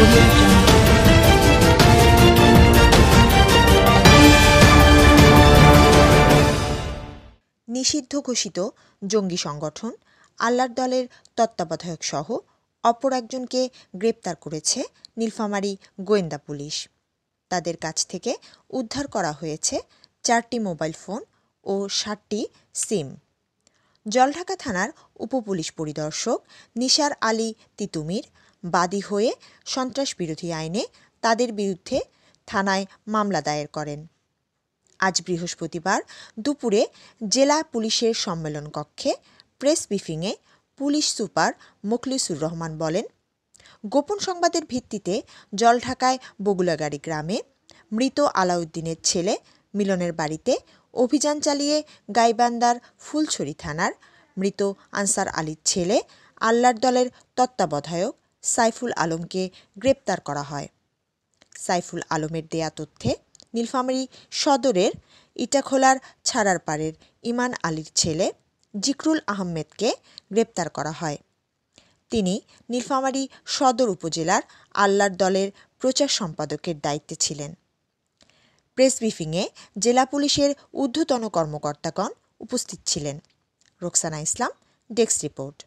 নিষিদ্ধ ঘোষিত জঙ্গি সংগঠন আল্লাহর দলের তত্ত্বাবধায়ক সহ অপর একজনকে গ্রেপ্তার করেছে নীলফামারী গোয়েন্দা পুলিশ তাদের কাছ থেকে উদ্ধার করা হয়েছে চারটি মোবাইল ফোন ও ষাটটি সিম জলঢাকা থানার উপপুলিশ পরিদর্শক নিসার আলী তিতুমির বাদী হয়ে সন্ত্রাস বিরোধী আইনে তাদের বিরুদ্ধে থানায় মামলা দায়ের করেন আজ বৃহস্পতিবার দুপুরে জেলা পুলিশের সম্মেলন কক্ষে প্রেস ব্রিফিংয়ে পুলিশ সুপার মুখলিসুর রহমান বলেন গোপন সংবাদের ভিত্তিতে জলঢাকায় বগুলাগাড়ি গ্রামে মৃত আলাউদ্দিনের ছেলে মিলনের বাড়িতে অভিযান চালিয়ে গাইবান্দার ফুলছড়ি থানার মৃত আনসার আলীর ছেলে আল্লার দলের তত্ত্বাবধায়ক সাইফুল আলমকে গ্রেপ্তার করা হয় সাইফুল আলমের দেয়া তথ্যে নীলফামারি সদরের ইটাখোলার ছাড়ার পাড়ের ইমান আলীর ছেলে জিকরুল আহমেদকে গ্রেপ্তার করা হয় তিনি নীলফামারি সদর উপজেলার আল্লার দলের প্রচার সম্পাদকের দায়িত্বে ছিলেন প্রেস ব্রিফিংয়ে জেলা পুলিশের ঊর্ধ্বতন কর্মকর্তাগণ উপস্থিত ছিলেন রোকসানা ইসলাম ডেস্ক রিপোর্ট